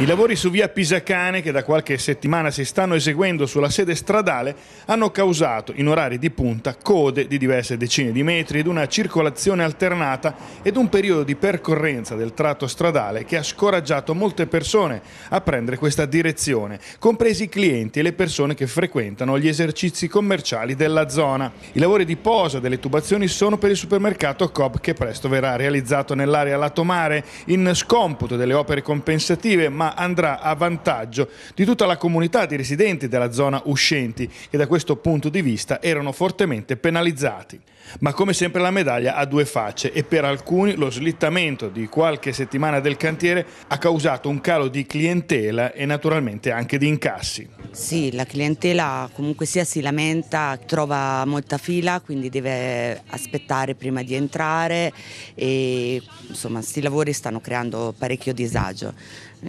I lavori su via Pisacane, che da qualche settimana si stanno eseguendo sulla sede stradale, hanno causato, in orari di punta, code di diverse decine di metri ed una circolazione alternata ed un periodo di percorrenza del tratto stradale che ha scoraggiato molte persone a prendere questa direzione, compresi i clienti e le persone che frequentano gli esercizi commerciali della zona. I lavori di posa delle tubazioni sono per il supermercato Cobb che presto verrà realizzato nell'area lato mare, in scomputo delle opere compensative, ma andrà a vantaggio di tutta la comunità di residenti della zona uscenti che da questo punto di vista erano fortemente penalizzati. Ma come sempre la medaglia ha due facce e per alcuni lo slittamento di qualche settimana del cantiere ha causato un calo di clientela e naturalmente anche di incassi. Sì, la clientela comunque sia si lamenta, trova molta fila, quindi deve aspettare prima di entrare e insomma questi lavori stanno creando parecchio disagio.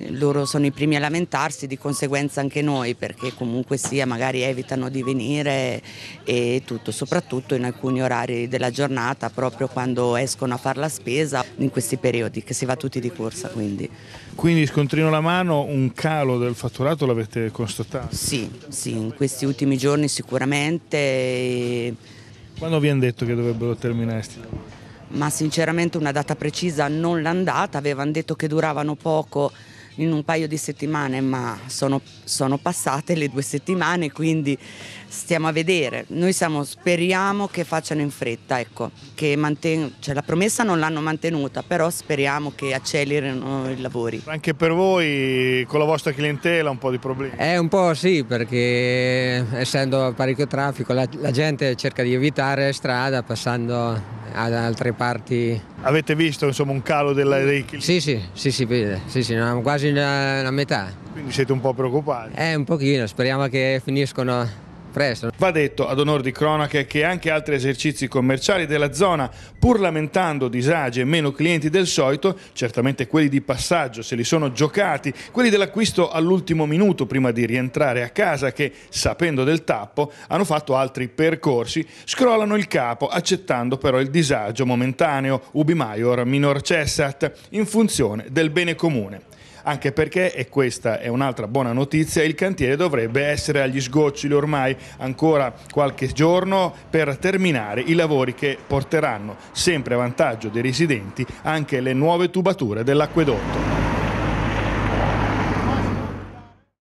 Loro sono i primi a lamentarsi, di conseguenza anche noi, perché comunque sia magari evitano di venire e tutto, soprattutto in alcuni orari della giornata, proprio quando escono a fare la spesa, in questi periodi che si va tutti di corsa. Quindi, quindi scontrino la mano, un calo del fatturato l'avete constatato? Sì, sì, in questi ultimi giorni sicuramente. Quando vi hanno detto che dovrebbero terminare Ma sinceramente una data precisa non l'hanno data, avevano detto che duravano poco in un paio di settimane, ma sono, sono passate le due settimane, quindi stiamo a vedere. Noi siamo, speriamo che facciano in fretta, ecco, che manten- cioè, la promessa non l'hanno mantenuta, però speriamo che accelerino i lavori. Anche per voi, con la vostra clientela, un po' di problemi? Eh, un po' sì, perché essendo parecchio traffico, la, la gente cerca di evitare strada passando ad altre parti. Avete visto insomma, un calo della, dei chili? Sì, sì, sì, sì, sì, quasi la, la metà. Quindi siete un po' preoccupati? Eh, un pochino, speriamo che finiscono Presto. Va detto ad onor di cronache che anche altri esercizi commerciali della zona, pur lamentando disagi e meno clienti del solito, certamente quelli di passaggio se li sono giocati, quelli dell'acquisto all'ultimo minuto prima di rientrare a casa che, sapendo del tappo, hanno fatto altri percorsi, scrollano il capo accettando però il disagio momentaneo, ubi maior minor cessat, in funzione del bene comune anche perché, e questa è un'altra buona notizia, il cantiere dovrebbe essere agli sgoccioli ormai ancora qualche giorno per terminare i lavori che porteranno sempre a vantaggio dei residenti anche le nuove tubature dell'acquedotto.